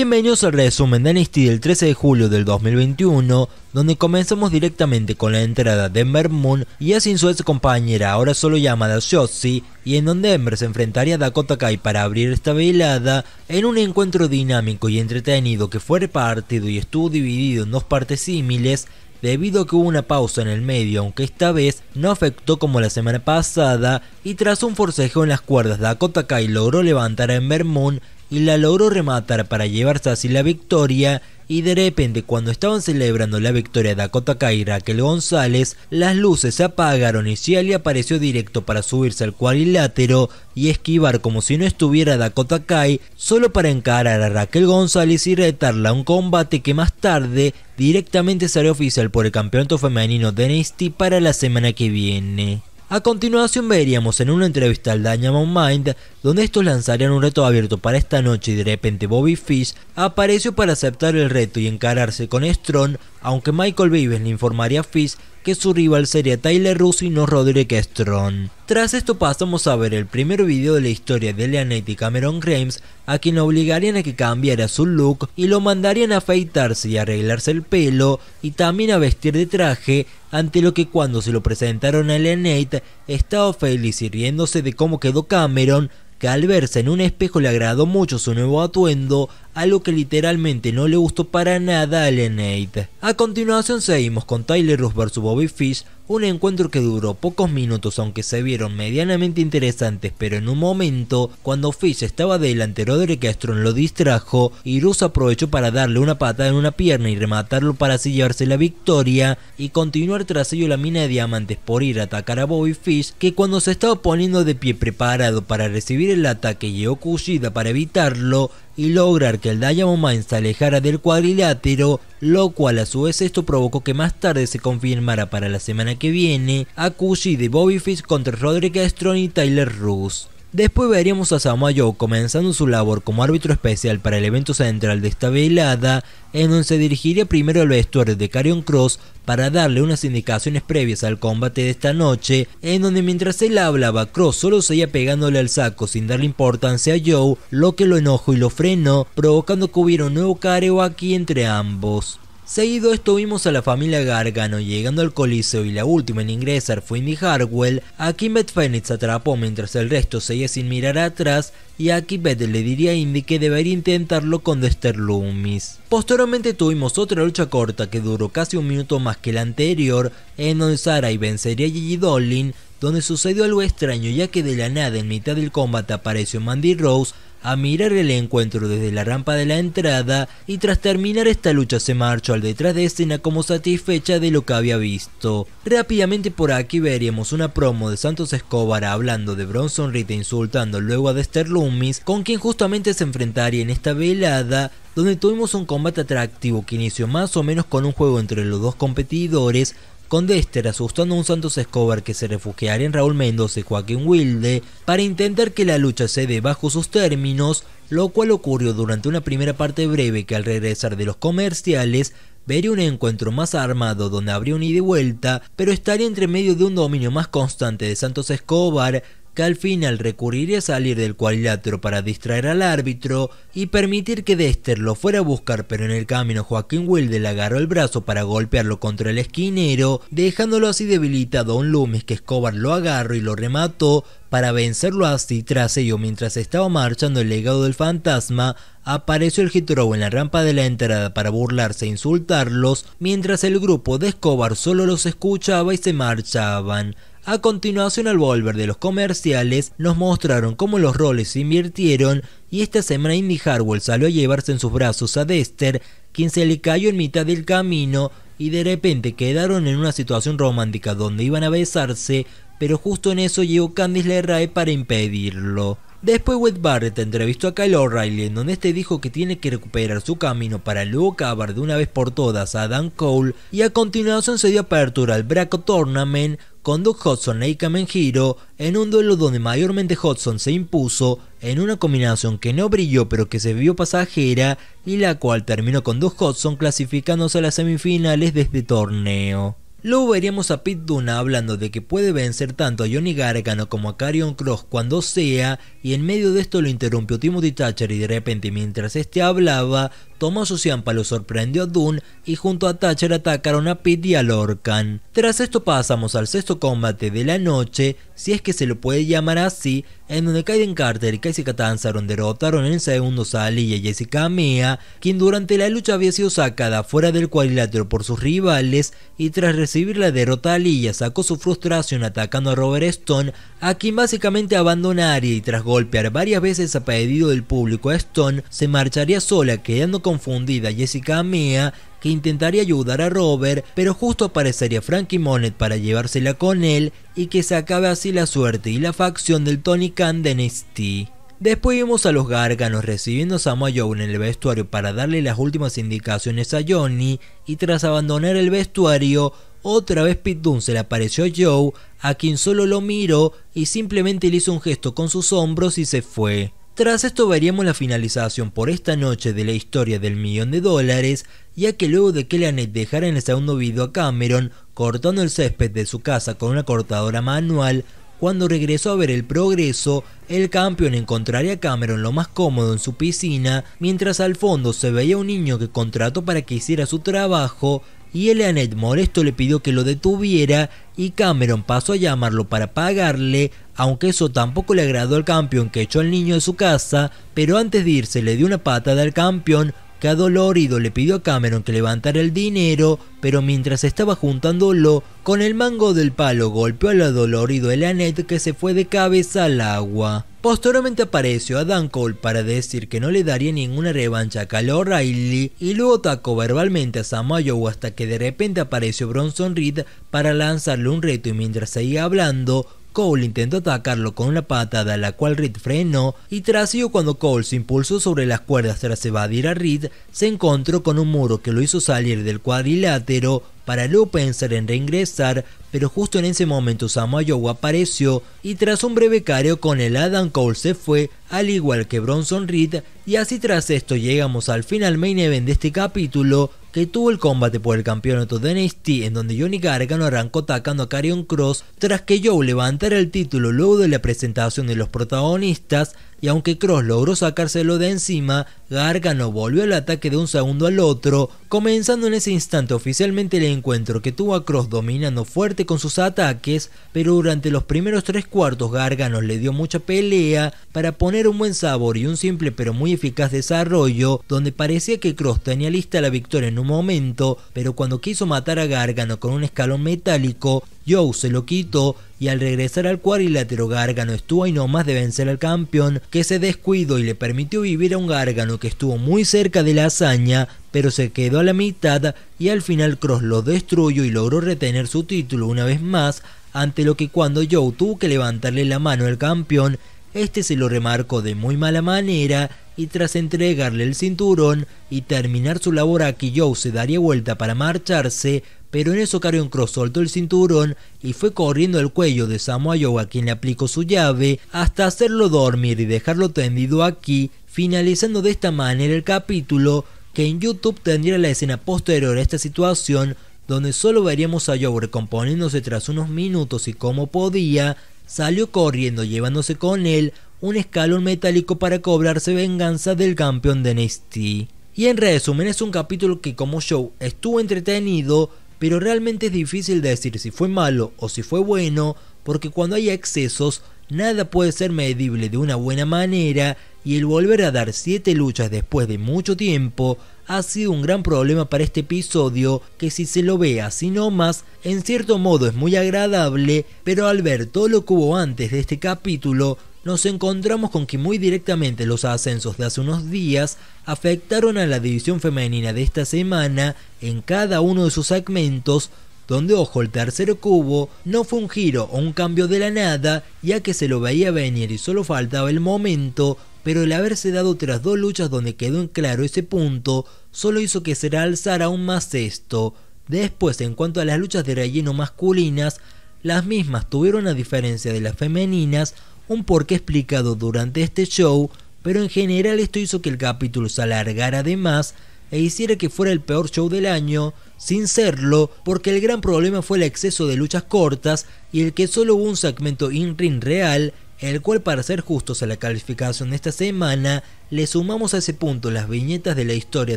Bienvenidos al resumen de NXT del 13 de julio del 2021, donde comenzamos directamente con la entrada de Ember Moon y a su ex compañera, ahora solo llamada Shotzi, y en donde Ember se enfrentaría a Dakota Kai para abrir esta velada en un encuentro dinámico y entretenido que fue repartido y estuvo dividido en dos partes similares debido a que hubo una pausa en el medio, aunque esta vez no afectó como la semana pasada, y tras un forcejeo en las cuerdas, Dakota Kai logró levantar a Ember Moon y la logró rematar para llevarse así la victoria y de repente cuando estaban celebrando la victoria de Dakota Kai y Raquel González, las luces se apagaron y Shelly apareció directo para subirse al cuadrilátero y esquivar como si no estuviera Dakota Kai, solo para encarar a Raquel González y retarla a un combate que más tarde directamente será oficial por el campeonato femenino de NXT para la semana que viene. A continuación veríamos en una entrevista al Dynamite Mind, donde estos lanzarían un reto abierto para esta noche y de repente Bobby Fish apareció para aceptar el reto y encararse con Strong aunque Michael Vives le informaría a Fizz que su rival sería Tyler Russo y no Roderick Strong. Tras esto pasamos a ver el primer video de la historia de Leonate y Cameron Grimes, a quien obligarían a que cambiara su look y lo mandarían a afeitarse y arreglarse el pelo y también a vestir de traje, ante lo que cuando se lo presentaron a Leonate, estaba feliz y riéndose de cómo quedó Cameron, que al verse en un espejo le agradó mucho su nuevo atuendo, algo que literalmente no le gustó para nada a Lenate. A continuación seguimos con Tyler Rus vs Bobby Fish, un encuentro que duró pocos minutos aunque se vieron medianamente interesantes, pero en un momento, cuando Fish estaba delante Roderick Astron lo distrajo y Rus aprovechó para darle una patada en una pierna y rematarlo para así llevarse la victoria y continuar tras ello la mina de diamantes por ir a atacar a Bobby Fish, que cuando se estaba poniendo de pie preparado para recibir el ataque llegó Okushida para evitarlo, y lograr que el Diamond Mine se alejara del cuadrilátero, lo cual a su vez esto provocó que más tarde se confirmara para la semana que viene a Cushy de Bobby Fish contra Roderick Strong y Tyler Roos. Después veríamos a Joe comenzando su labor como árbitro especial para el evento central de esta velada, en donde se dirigiría primero al vestuario de Carion Cross para darle unas indicaciones previas al combate de esta noche, en donde mientras él hablaba, Cross solo seguía pegándole al saco sin darle importancia a Joe, lo que lo enojó y lo frenó, provocando que hubiera un nuevo careo aquí entre ambos. Seguido esto vimos a la familia Gargano llegando al coliseo y la última en ingresar fue Indy Harwell. a quien Beth Phoenix atrapó mientras el resto seguía sin mirar atrás y aquí Beth le diría a Indy que debería intentarlo con Dexter Loomis. Posteriormente tuvimos otra lucha corta que duró casi un minuto más que la anterior, en donde Sarai vencería a Gigi Dolin, donde sucedió algo extraño ya que de la nada en mitad del combate apareció Mandy Rose a mirar el encuentro desde la rampa de la entrada y tras terminar esta lucha se marchó al detrás de escena como satisfecha de lo que había visto. Rápidamente por aquí veríamos una promo de Santos Escobar hablando de Bronson Reed e insultando luego a Dexter Loomis con quien justamente se enfrentaría en esta velada donde tuvimos un combate atractivo que inició más o menos con un juego entre los dos competidores con asustando a un Santos Escobar que se refugiaría en Raúl Mendoza y Joaquín Wilde para intentar que la lucha se dé bajo sus términos, lo cual ocurrió durante una primera parte breve que al regresar de los comerciales vería un encuentro más armado donde abrió un ida y vuelta, pero estaría entre medio de un dominio más constante de Santos Escobar que al final recurriría a salir del cuadrilátero para distraer al árbitro y permitir que Dexter lo fuera a buscar, pero en el camino Joaquín Wilde le agarró el brazo para golpearlo contra el esquinero, dejándolo así debilitado a un Loomis que Escobar lo agarró y lo remató para vencerlo así tras ello mientras estaba marchando el legado del fantasma, apareció el Hitrow en la rampa de la entrada para burlarse e insultarlos, mientras el grupo de Escobar solo los escuchaba y se marchaban. A continuación, al volver de los comerciales, nos mostraron cómo los roles se invirtieron y esta semana Indy Harwell salió a llevarse en sus brazos a Dexter, quien se le cayó en mitad del camino y de repente quedaron en una situación romántica donde iban a besarse, pero justo en eso llegó Candice LeRae para impedirlo. Después Wade Barrett entrevistó a Kyle O'Reilly en donde este dijo que tiene que recuperar su camino para luego acabar de una vez por todas a Dan Cole y a continuación se dio apertura al Braco Tournament con Doug Hudson e Ikamen Hiro en un duelo donde mayormente Hudson se impuso en una combinación que no brilló pero que se vio pasajera y la cual terminó con Doug Hudson clasificándose a las semifinales de este torneo. Luego veríamos a Pete Duna hablando de que puede vencer tanto a Johnny Gargano como a Carion Cross cuando sea, y en medio de esto lo interrumpió Timothy Thatcher y de repente mientras este hablaba, Tomás Ciampa lo sorprendió a Dune y junto a Thatcher atacaron a Pete y a Lorcan. Tras esto pasamos al sexto combate de la noche, si es que se lo puede llamar así, en donde Kaiden Carter y Casey Catanzaron derrotaron en el segundo Sally y Jessica Mea, quien durante la lucha había sido sacada fuera del cuadrilátero por sus rivales y tras recibir la derrota Lilla sacó su frustración atacando a Robert Stone, a quien básicamente abandonaría y tras golpear varias veces a pedido del público a Stone, se marcharía sola quedando confundida Jessica Mea que intentaría ayudar a Robert, pero justo aparecería Frankie Monet para llevársela con él y que se acabe así la suerte y la facción del Tony Khan de NXT. Después vimos a los gárganos recibiendo a Samoa Joe en el vestuario para darle las últimas indicaciones a Johnny y tras abandonar el vestuario, otra vez Pit se le apareció a Joe, a quien solo lo miró y simplemente le hizo un gesto con sus hombros y se fue. Tras esto veríamos la finalización por esta noche de la historia del millón de dólares, ya que luego de que Leanet dejara en el segundo video a Cameron cortando el césped de su casa con una cortadora manual, cuando regresó a ver el progreso, el campeón encontraría a Cameron lo más cómodo en su piscina, mientras al fondo se veía un niño que contrató para que hiciera su trabajo, y Eleanet molesto le pidió que lo detuviera, y Cameron pasó a llamarlo para pagarle, aunque eso tampoco le agradó al campeón que echó al niño de su casa, pero antes de irse le dio una patada al campeón que adolorido le pidió a Cameron que levantara el dinero, pero mientras estaba juntándolo, con el mango del palo golpeó al adolorido Elanet que se fue de cabeza al agua. Posteriormente apareció Dan Cole para decir que no le daría ninguna revancha a Kyle Riley y luego atacó verbalmente a Samoa hasta que de repente apareció Bronson Reed para lanzarle un reto y mientras seguía hablando, Cole intentó atacarlo con una patada, la cual Reed frenó, y tras ello cuando Cole se impulsó sobre las cuerdas tras evadir a Reed, se encontró con un muro que lo hizo salir del cuadrilátero para luego pensar en reingresar pero justo en ese momento Joe apareció y tras un breve cario con el Adam Cole se fue, al igual que Bronson Reed, y así tras esto llegamos al final main event de este capítulo, que tuvo el combate por el campeonato de NXT en donde Johnny Gargano arrancó atacando a Carion Cross tras que Joe levantara el título luego de la presentación de los protagonistas y aunque Cross logró sacárselo de encima, Gargano volvió al ataque de un segundo al otro, comenzando en ese instante oficialmente el encuentro que tuvo a Cross dominando fuerte con sus ataques, pero durante los primeros tres cuartos gárgano le dio mucha pelea para poner un buen sabor y un simple pero muy eficaz desarrollo, donde parecía que Cross tenía lista la victoria en un momento, pero cuando quiso matar a Gargano con un escalón metálico, Joe se lo quitó y al regresar al cuadrilátero Gárgano estuvo ahí más de vencer al campeón que se descuidó y le permitió vivir a un Gárgano que estuvo muy cerca de la hazaña pero se quedó a la mitad y al final Cross lo destruyó y logró retener su título una vez más ante lo que cuando Joe tuvo que levantarle la mano al campeón este se lo remarcó de muy mala manera y tras entregarle el cinturón y terminar su labor aquí Joe se daría vuelta para marcharse, pero en eso Carion Cross soltó el cinturón y fue corriendo el cuello de Samoa a quien le aplicó su llave hasta hacerlo dormir y dejarlo tendido aquí, finalizando de esta manera el capítulo que en YouTube tendría la escena posterior a esta situación donde solo veríamos a Joe recomponiéndose tras unos minutos y como podía, salió corriendo llevándose con él un escalón metálico para cobrarse venganza del campeón de NXT. Y en resumen es un capítulo que como show estuvo entretenido, pero realmente es difícil decir si fue malo o si fue bueno, porque cuando hay excesos, nada puede ser medible de una buena manera y el volver a dar 7 luchas después de mucho tiempo ha sido un gran problema para este episodio que si se lo ve así más... en cierto modo es muy agradable, pero al ver todo lo que hubo antes de este capítulo, nos encontramos con que muy directamente los ascensos de hace unos días afectaron a la división femenina de esta semana en cada uno de sus segmentos, donde ojo el tercer cubo no fue un giro o un cambio de la nada, ya que se lo veía venir y solo faltaba el momento, pero el haberse dado tras dos luchas donde quedó en claro ese punto, solo hizo que se alzara aún más esto. Después, en cuanto a las luchas de relleno masculinas, las mismas tuvieron a diferencia de las femeninas un porqué explicado durante este show, pero en general esto hizo que el capítulo se alargara de más e hiciera que fuera el peor show del año, sin serlo, porque el gran problema fue el exceso de luchas cortas y el que solo hubo un segmento in-ring real, el cual para ser justos a la calificación de esta semana, le sumamos a ese punto las viñetas de la historia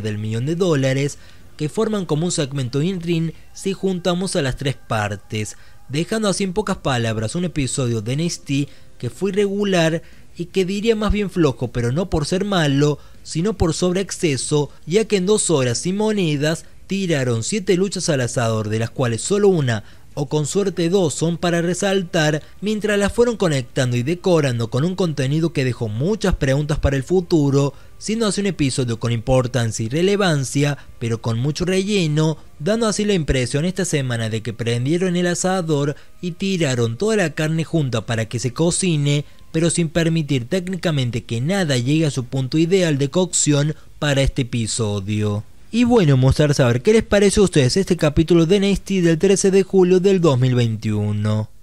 del millón de dólares, que forman como un segmento in-ring si juntamos a las tres partes, dejando así en pocas palabras un episodio de NXT que fue irregular y que diría más bien flojo, pero no por ser malo, sino por sobreexceso, ya que en dos horas y monedas tiraron siete luchas al asador, de las cuales solo una o con suerte dos son para resaltar, mientras las fueron conectando y decorando con un contenido que dejó muchas preguntas para el futuro, siendo así un episodio con importancia y relevancia, pero con mucho relleno, dando así la impresión esta semana de que prendieron el asador y tiraron toda la carne junta para que se cocine, pero sin permitir técnicamente que nada llegue a su punto ideal de cocción para este episodio. Y bueno, mostrar saber qué les parece a ustedes este capítulo de Nasty del 13 de julio del 2021.